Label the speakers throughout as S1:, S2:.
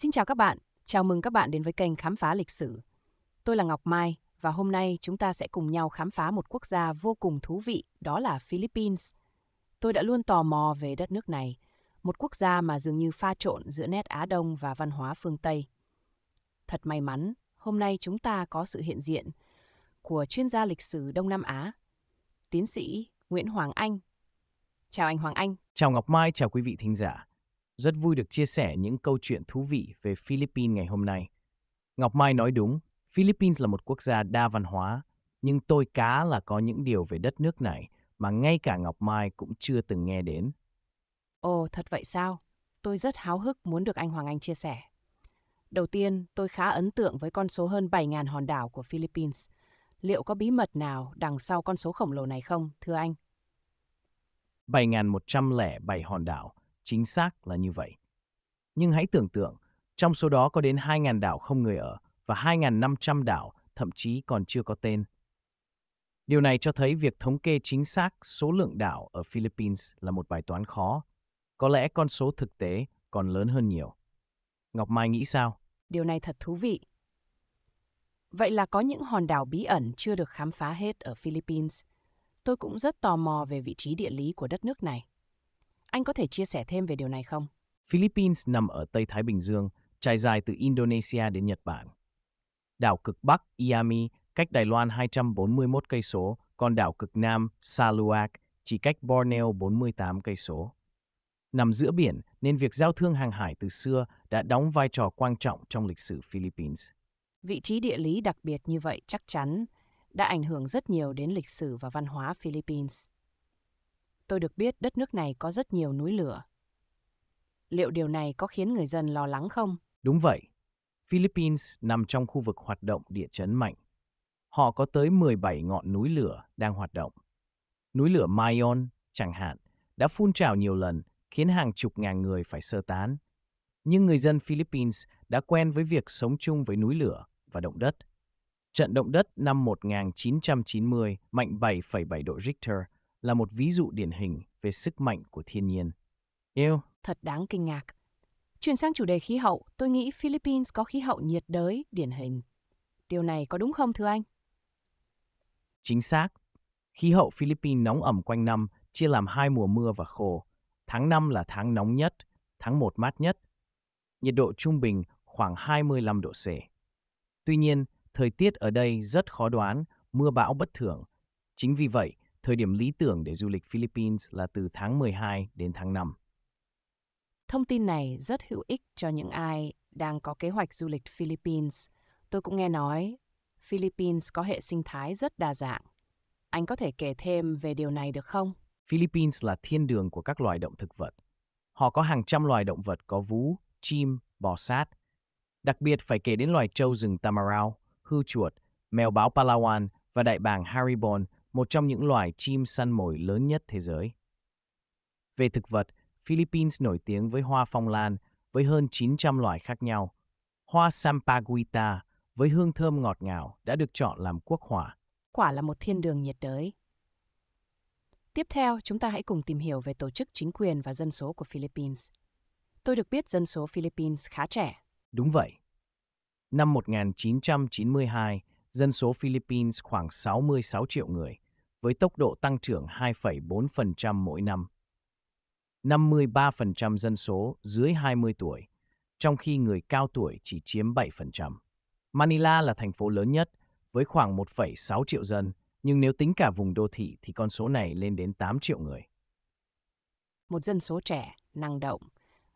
S1: Xin chào các bạn, chào mừng các bạn đến với kênh Khám phá lịch sử. Tôi là Ngọc Mai và hôm nay chúng ta sẽ cùng nhau khám phá một quốc gia vô cùng thú vị, đó là Philippines. Tôi đã luôn tò mò về đất nước này, một quốc gia mà dường như pha trộn giữa nét Á Đông và văn hóa phương Tây. Thật may mắn, hôm nay chúng ta có sự hiện diện của chuyên gia lịch sử Đông Nam Á, tiến sĩ Nguyễn Hoàng Anh. Chào anh Hoàng Anh.
S2: Chào Ngọc Mai, chào quý vị thính giả. Rất vui được chia sẻ những câu chuyện thú vị về Philippines ngày hôm nay. Ngọc Mai nói đúng, Philippines là một quốc gia đa văn hóa, nhưng tôi cá là có những điều về đất nước này mà ngay cả Ngọc Mai cũng chưa từng nghe đến.
S1: Ồ, thật vậy sao? Tôi rất háo hức muốn được anh Hoàng Anh chia sẻ. Đầu tiên, tôi khá ấn tượng với con số hơn 7.000 hòn đảo của Philippines. Liệu có bí mật nào đằng sau con số khổng lồ này không, thưa anh?
S2: 7.107 hòn đảo chính xác là như vậy. Nhưng hãy tưởng tượng, trong số đó có đến 2.000 đảo không người ở và 2.500 đảo thậm chí còn chưa có tên. Điều này cho thấy việc thống kê chính xác số lượng đảo ở Philippines là một bài toán khó. Có lẽ con số thực tế còn lớn hơn nhiều. Ngọc Mai nghĩ sao?
S1: Điều này thật thú vị. Vậy là có những hòn đảo bí ẩn chưa được khám phá hết ở Philippines. Tôi cũng rất tò mò về vị trí địa lý của đất nước này. Anh có thể chia sẻ thêm về điều này không?
S2: Philippines nằm ở Tây Thái Bình Dương, trải dài từ Indonesia đến Nhật Bản. Đảo cực Bắc Iami cách Đài Loan 241 cây số, còn đảo cực Nam Saluak chỉ cách Borneo 48 cây số. Nằm giữa biển nên việc giao thương hàng hải từ xưa đã đóng vai trò quan trọng trong lịch sử Philippines.
S1: Vị trí địa lý đặc biệt như vậy chắc chắn đã ảnh hưởng rất nhiều đến lịch sử và văn hóa Philippines tôi được biết đất nước này có rất nhiều núi lửa. Liệu điều này có khiến người dân lo lắng không?
S2: Đúng vậy. Philippines nằm trong khu vực hoạt động địa chấn mạnh. Họ có tới 17 ngọn núi lửa đang hoạt động. Núi lửa Mayon, chẳng hạn, đã phun trào nhiều lần, khiến hàng chục ngàn người phải sơ tán. Nhưng người dân Philippines đã quen với việc sống chung với núi lửa và động đất. Trận động đất năm 1990 mạnh 7,7 độ Richter là một ví dụ điển hình về sức mạnh của thiên nhiên. Yêu.
S1: Thật đáng kinh ngạc. Chuyển sang chủ đề khí hậu, tôi nghĩ Philippines có khí hậu nhiệt đới điển hình. Điều này có đúng không thưa anh?
S2: Chính xác. Khí hậu Philippines nóng ẩm quanh năm, chia làm hai mùa mưa và khô. Tháng 5 là tháng nóng nhất, tháng 1 mát nhất. Nhiệt độ trung bình khoảng 25 độ C. Tuy nhiên, thời tiết ở đây rất khó đoán, mưa bão bất thường. Chính vì vậy, Thời điểm lý tưởng để du lịch Philippines là từ tháng 12 đến tháng 5.
S1: Thông tin này rất hữu ích cho những ai đang có kế hoạch du lịch Philippines. Tôi cũng nghe nói Philippines có hệ sinh thái rất đa dạng. Anh có thể kể thêm về điều này được không?
S2: Philippines là thiên đường của các loài động thực vật. Họ có hàng trăm loài động vật có vú, chim, bò sát. Đặc biệt phải kể đến loài trâu rừng Tamarau, hưu chuột, mèo báo Palawan và đại bàng Haribon một trong những loài chim săn mồi lớn nhất thế giới. Về thực vật, Philippines nổi tiếng với hoa phong lan với hơn 900 loài khác nhau. Hoa Sampaguita với hương thơm ngọt ngào đã được chọn làm quốc hỏa.
S1: Quả là một thiên đường nhiệt đới. Tiếp theo, chúng ta hãy cùng tìm hiểu về tổ chức chính quyền và dân số của Philippines. Tôi được biết dân số Philippines khá trẻ.
S2: Đúng vậy. Năm 1992, dân số Philippines khoảng 66 triệu người, với tốc độ tăng trưởng 2,4% mỗi năm. 53% dân số dưới 20 tuổi, trong khi người cao tuổi chỉ chiếm 7%. Manila là thành phố lớn nhất, với khoảng 1,6 triệu dân, nhưng nếu tính cả vùng đô thị thì con số này lên đến 8 triệu người.
S1: Một dân số trẻ, năng động.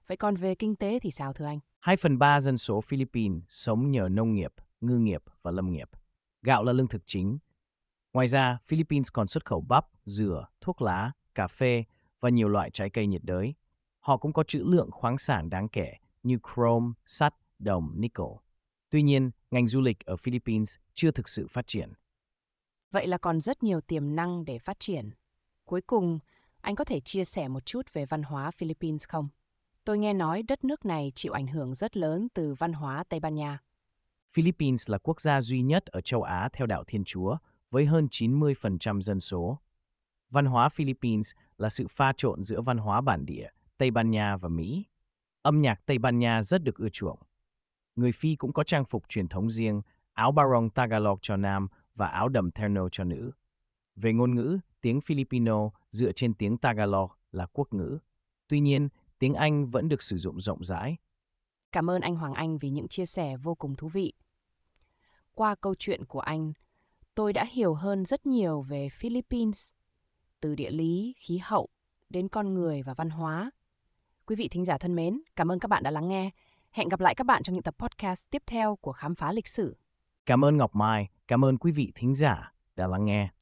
S1: Vậy còn về kinh tế thì sao thưa anh?
S2: 2 phần 3 dân số Philippines sống nhờ nông nghiệp, ngư nghiệp và lâm nghiệp. Gạo là lương thực chính. Ngoài ra, Philippines còn xuất khẩu bắp, dừa, thuốc lá, cà phê và nhiều loại trái cây nhiệt đới. Họ cũng có trữ lượng khoáng sản đáng kể như chrome, sắt, đồng, nickel. Tuy nhiên, ngành du lịch ở Philippines chưa thực sự phát triển.
S1: Vậy là còn rất nhiều tiềm năng để phát triển. Cuối cùng, anh có thể chia sẻ một chút về văn hóa Philippines không? Tôi nghe nói đất nước này chịu ảnh hưởng rất lớn từ văn hóa Tây Ban Nha.
S2: Philippines là quốc gia duy nhất ở châu Á theo đạo Thiên Chúa, với hơn 90% dân số. Văn hóa Philippines là sự pha trộn giữa văn hóa bản địa, Tây Ban Nha và Mỹ. Âm nhạc Tây Ban Nha rất được ưa chuộng. Người Phi cũng có trang phục truyền thống riêng, áo barong Tagalog cho nam và áo đầm terno cho nữ. Về ngôn ngữ, tiếng Filipino dựa trên tiếng Tagalog là quốc ngữ. Tuy nhiên, tiếng Anh vẫn được sử dụng rộng rãi
S1: Cảm ơn anh Hoàng Anh vì những chia sẻ vô cùng thú vị. Qua câu chuyện của anh, tôi đã hiểu hơn rất nhiều về Philippines, từ địa lý, khí hậu đến con người và văn hóa. Quý vị thính giả thân mến, cảm ơn các bạn đã lắng nghe. Hẹn gặp lại các bạn trong những tập podcast tiếp theo của Khám phá lịch sử.
S2: Cảm ơn Ngọc Mai, cảm ơn quý vị thính giả đã lắng nghe.